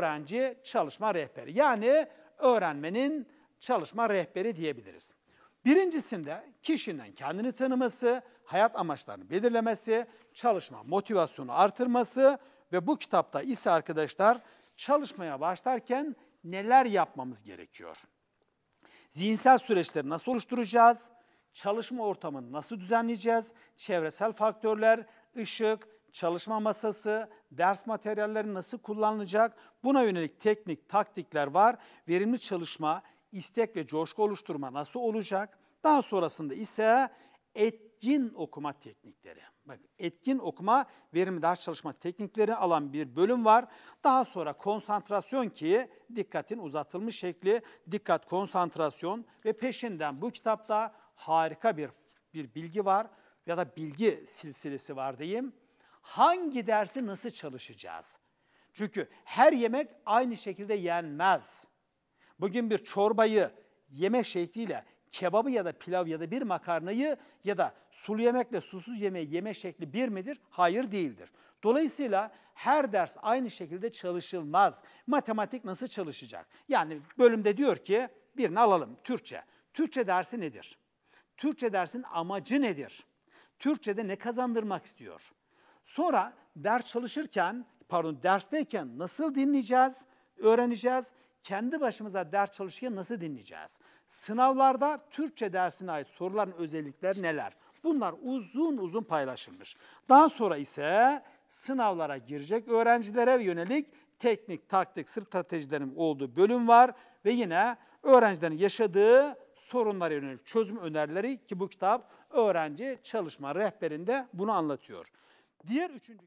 öğrenci çalışma rehberi. Yani öğrenmenin çalışma rehberi diyebiliriz. Birincisinde kişinin kendini tanıması, hayat amaçlarını belirlemesi, çalışma motivasyonu artırması ve bu kitapta ise arkadaşlar çalışmaya başlarken neler yapmamız gerekiyor? Zihinsel süreçleri nasıl oluşturacağız? Çalışma ortamını nasıl düzenleyeceğiz? Çevresel faktörler, ışık, çalışma masası, ders materyalleri nasıl kullanılacak buna yönelik teknik, taktikler var. Verimli çalışma, istek ve coşku oluşturma nasıl olacak? Daha sonrasında ise etkin okuma teknikleri. Bak etkin okuma, verimli ders çalışma teknikleri alan bir bölüm var. Daha sonra konsantrasyon ki dikkatin uzatılmış şekli, dikkat konsantrasyon ve peşinden bu kitapta harika bir bir bilgi var ya da bilgi silsilesi var diyeyim hangi dersi nasıl çalışacağız? Çünkü her yemek aynı şekilde yenmez. Bugün bir çorbayı yeme şekliyle kebabı ya da pilav ya da bir makarnayı ya da sulu yemekle susuz yemeği yeme şekli bir midir? Hayır değildir. Dolayısıyla her ders aynı şekilde çalışılmaz. Matematik nasıl çalışacak? Yani bölümde diyor ki birini alalım Türkçe. Türkçe dersi nedir? Türkçe dersin amacı nedir? Türkçe'de ne kazandırmak istiyor? Sonra ders çalışırken, pardon dersteyken nasıl dinleyeceğiz, öğreneceğiz. Kendi başımıza ders çalışırken nasıl dinleyeceğiz? Sınavlarda Türkçe dersine ait soruların özellikleri neler? Bunlar uzun uzun paylaşılmış. Daha sonra ise sınavlara girecek öğrencilere yönelik teknik, taktik, stratejilerin olduğu bölüm var ve yine öğrencilerin yaşadığı sorunlara yönelik çözüm önerileri ki bu kitap öğrenci çalışma rehberinde bunu anlatıyor. Diğer üçüncü